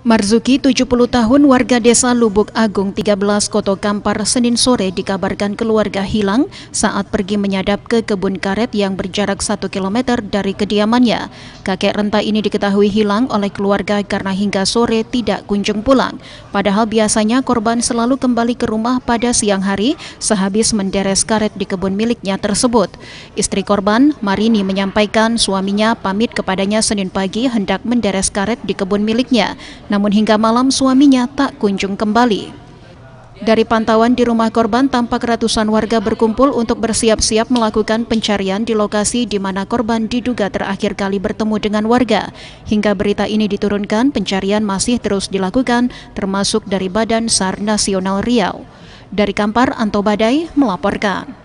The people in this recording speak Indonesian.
Marzuki, 70 tahun warga desa Lubuk Agung 13 Koto Kampar Senin sore dikabarkan keluarga hilang saat pergi menyadap ke kebun karet yang berjarak 1 km dari kediamannya. Kakek renta ini diketahui hilang oleh keluarga karena hingga sore tidak kunjung pulang. Padahal biasanya korban selalu kembali ke rumah pada siang hari sehabis menderes karet di kebun miliknya tersebut. Istri korban, Marini menyampaikan suaminya pamit kepadanya Senin pagi hendak menderes karet di kebun miliknya. Namun hingga malam suaminya tak kunjung kembali. Dari pantauan di rumah korban, tampak ratusan warga berkumpul untuk bersiap-siap melakukan pencarian di lokasi di mana korban diduga terakhir kali bertemu dengan warga. Hingga berita ini diturunkan, pencarian masih terus dilakukan, termasuk dari Badan SAR Nasional Riau. Dari Kampar, Anto Badai melaporkan.